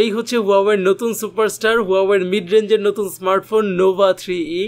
এই হচ্ছে হুয়াওয়ের নতুন সুপারস্টার হুয়াওয়ের মিড রেঞ্জের নতুন smartphone Nova three E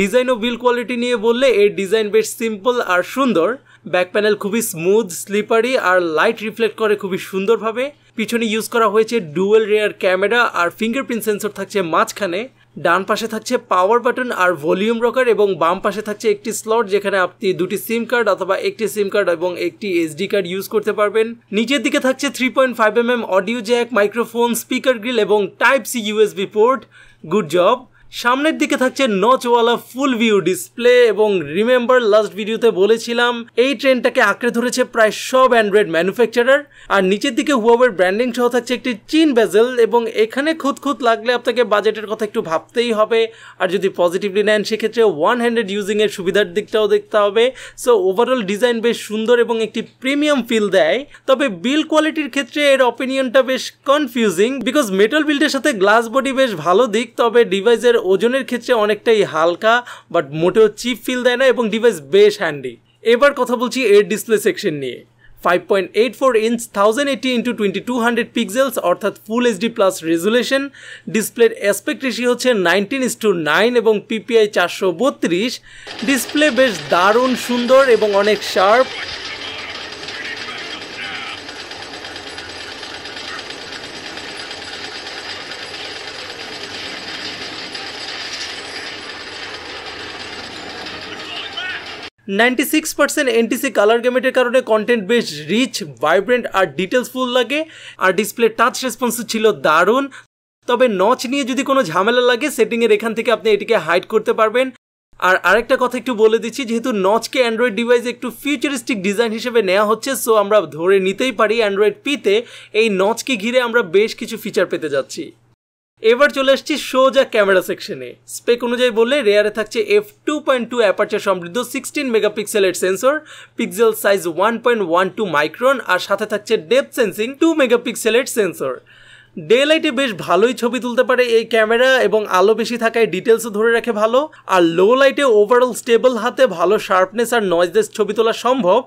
design ও বিল কোয়ালিটি নিয়ে বললে এর ডিজাইন বেশ সিম্পল আর সুন্দর ব্যাক প্যানেল খুবই স্মুথ স্লিপারি আর লাইট রিফ্লেক্ট করে খুবই সুন্দরভাবে পিছনে ইউজ করা হয়েছে ডুয়েল রেয়ার ক্যামেরা আর ফিঙ্গারপ্রিন্ট সেন্সর থাকছে মাঝখানে ডান পাশে থাকছে পাওয়ার বাটন আর ভলিউম রকার এবং বাম পাশে থাকছে একটি স্লট যেখানে আপনি দুটি সিম কার্ড অথবা একটি সিম কার্ড এবং একটি এসডি কার্ড ইউজ করতে পারবেন নিচের দিকে থাকছে three point five M M audio jack microphone speaker grill এবং type C USB port good job সামনের দিকে থাকছে নচওয়ালা ফুল ভিউ ডিসপ্লে এবং রিমেম্বার লাস্ট ভিডিওতে বলেছিলাম এই ট্রেনটাকে আঁকড়ে ধরেছে প্রায় সব অ্যান্ড্রয়েড ম্যানুফ্যাকচারার আর নিচের দিকে হুয়াবের ব্র্যান্ডিং সহ থাকছে একটি চিন বেজেল এবং এখানে খুঁত খুঁত লাগলে আপনাকে বাজেটের কথা একটু ভাবতেই হবে আর যদি পজিটিভলি নেন সেক্ষেত্রে ওয়ান হ্যান্ড্রেড ইউজিংয়ের সুবিধার দিকটাও দেখতে হবে সো ওভারঅল ডিজাইন বেশ সুন্দর এবং একটি প্রিমিয়াম ফিল দেয় তবে বিল কোয়ালিটির ক্ষেত্রে এর অপিনিয়নটা বেশ কনফিউজিং বিকজ মেটাল বিল্ডের সাথে গ্লাস বডি বেশ ভালো দিক তবে ডিভাইসের ডিভাইসের ওজনের ক্ষেত্রে অনেকটাই হালকা বাট মোটেও চিপ ফিল দেয় না এবং ডিভাইস বেশ হ্যান্ডি এবার কথা বলছি এর ডিসপ্লে সেকশন নিয়ে 5.84 inch thousand eighty into hundred pixels অর্থাৎ ফুল এইচডি প্লাস রেজুলেশন ডিসপ্লের অ্যাসপেক্ট রেশি হচ্ছে নাইনটিন ইস টু নাইন এবং পিপিআই চারশো বত্রিশ ডিসপ্লে বেশ দারুণ সুন্দর এবং অনেক sharp ninety six percent NTSC colour গেমেটের কারণে কন্টেন্ট বেশ রিচ ভাইব্রেন্ট আর ডিটেলসফুল লাগে আর ডিসপ্লে টাচ রেসপন্স ছিল দারুণ তবে নচ নিয়ে যদি কোনো ঝামেলা লাগে সেটিংয়ের এখান থেকে আপনি এটিকে হাইড করতে পারবেন আর আরেকটা কথা একটু বলে দিচ্ছি যেহেতু নচকে অ্যান্ড্রয়েড ডিভাইসে একটু ফিউচারিস্টিক ডিজাইন হিসেবে নেওয়া হচ্ছে সো আমরা ধরে নিতেই পারি অ্যান্ড্রয়েড পিতে এই নচকে ঘিরে আমরা বেশ কিছু ফিচার পেতে যাচ্ছি এবার চলে আসছি সোজা ক্যামেরা সেকশনে স্পেক অনুযায়ী বললে রেয়ারে থাকছে F two point two aperture সমৃদ্ধ সিক্সটিন মেগাপিক্সেলের sensor pixel size one point one two micron আর সাথে থাকছে ডেপ সেন্সিং টু মেগাপিক্সেলের সেন্সর ডে লাইটে বেশ ভালোই ছবি তুলতে পারে এই ক্যামেরা এবং আলো বেশি থাকায় ডিটেলসও ধরে রাখে ভালো আর লো লাইটে ওভারঅল স্টেবল হাতে ভালো শার্পনেস আর নয়েজলেস ছবি তোলা সম্ভব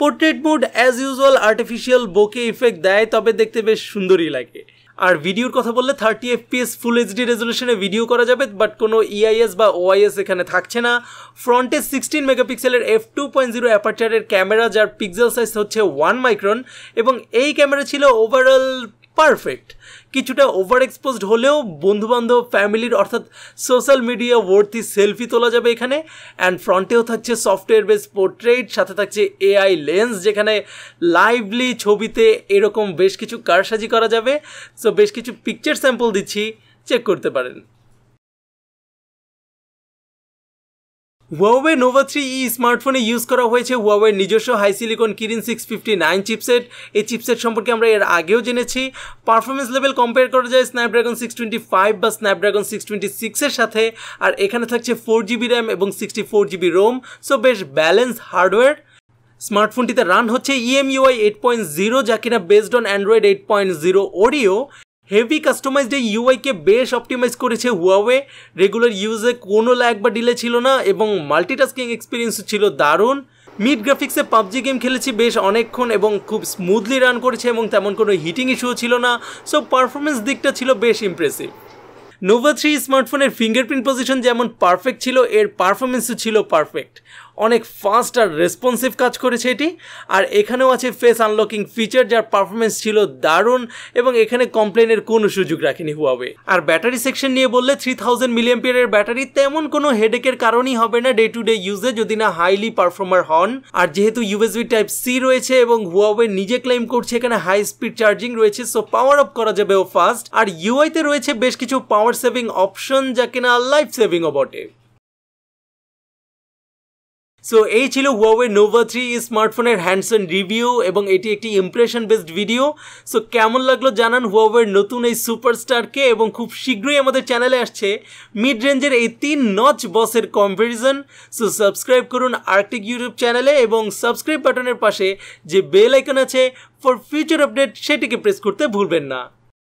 portrait mode as usual artificial bokeh effect দেয় তবে দেখতে বেশ সুন্দরই লাগে আর ভিডিওর কথা বললে থার্টি এফপিএস ফুল এইচডি রেজলিউশনে ভিডিও করা যাবে বাট কোনো ইআইএস e বা ওআইএস এখানে থাকছে না ফ্রন্টে সিক্সটিন মেগাপিক্সেলের এফ টু পয়েন্ট জিরো অ্যাপারচারের ক্যামেরা যার পিক্সেল সাইজ হচ্ছে ওয়ান মাইক্রন এবং এই ক্যামেরা ছিল ওভারঅল পারফেক্ট কিছুটা ওভার এক্সপোজড হলেও বন্ধুবান্ধব ফ্যামিলির অর্থাৎ সোশ্যাল মিডিয়া ওয়ার্থি সেলফি তোলা যাবে এখানে অ্যান্ড ফ্রন্টেও থাকছে সফটওয়্যার বেস পোর্ট্রেট সাথে থাকছে এআই লেন্স যেখানে লাইভলি ছবিতে এরকম বেশ কিছু কারসাজি করা যাবে সো বেশ কিছু পিকচার স্যাম্পল দিচ্ছি চেক করতে পারেন হুয়াওয়ে নোভা থ্রি ই স্মার্টফোনে ইউজ করা হয়েছে হুয়াওয়ের নিজস্ব HiSilicon Kirin six fifty nine chipset এই চিপসেট সম্পর্কে আমরা এর আগেও জেনেছি পারফরমেন্স লেভেল কম্পেয়ার করা যায় স্ন্যাপড্রাগন সিক্স টোয়েন্টি ফাইভ বা স্ন্যাপড্রাগন সিক্স টোয়েন্টি সিক্সের সাথে আর এখানে থাকছে ফোর জিবি র্যাম এবং sixty four GB ROM so বেশ ব্যালেন্স হার্ডওয়্যার স্মার্টফোনটিতে রান হচ্ছে ইএমইউআই এইট পয়েন্ট জিরো যা কিনা based on Android eight point zero অডিও হেভি কাস্টমাইজড এই ইউআইকে বেশ অপটিমাইজ করেছে হুয়াওয়ে রেগুলার ইউজে কোনো ল্যাগ বা ডিলে ছিল না এবং মাল্টিটাস্কিং এক্সপিরিয়েন্স ছিল দারুণ মিড গ্রাফিক্সে পাবজি গেম খেলেছি বেশ অনেকক্ষণ এবং খুব স্মুথলি রান করেছে এবং তেমন কোনো হিটিং ইস্যুও ছিল না সো পারফরমেন্স দিকটা ছিল বেশ ইমপ্রেসিভ নোভা থ্রি স্মার্টফোনের ফিঙ্গারপ্রিন্ট পজিশন যেমন পারফেক্ট ছিল এর পারফরমেন্সও ছিল পারফেক্ট অনেক ফাস্ট আর রেসপন্সিভ কাজ করেছে এটি আর এখানেও আছে ফেস আনলকিং ফিচার যার পারফরমেন্স ছিল দারুণ এবং এখানে কমপ্লেনের কোনো সুযোগ রাখেনি হুয়াওয়ে আর ব্যাটারি সেকশন নিয়ে বললে থ্রি থাউজেন্ড পিয়ারের ব্যাটারি তেমন কোনো হেডেকের কারণই হবে না ডে টু ডে ইউজে যদি না হাইলি পারফর্মার হন আর যেহেতু ইউএসবি টাইপ সি রয়েছে এবং হুয়াওয়ে নিজে ক্লেম করছে এখানে হাই স্পিড চার্জিং রয়েছে সো পাওয়ার আপ করা যাবে ও ফাস্ট আর ইউআইতে রয়েছে বেশ কিছু পাওয়ার সেভিং অপশন যা কিনা লাইফ সেভিংও বটে সো এই ছিল হুয়াওয়ে নোভা থ্রি স্মার্টফোনের হ্যান্ডসন রিভিউ এবং এটি একটি ইমপ্রেশন বেসড ভিডিও সো কেমন লাগলো জানান হুয়াওয়ের নতুন এই সুপারস্টারকে এবং খুব শীঘ্রই আমাদের চ্যানেলে আসছে মিড রেঞ্জের এই তিন নচ বসের কম্পারিজন সো সাবস্ক্রাইব করুন আর্কটিক ইউটিউব চ্যানেলে এবং সাবস্ক্রাইব বাটনের পাশে যে বেল আইকন আছে ফর ফিউচার আপডেট সেটিকে প্রেস করতে ভুলবেন না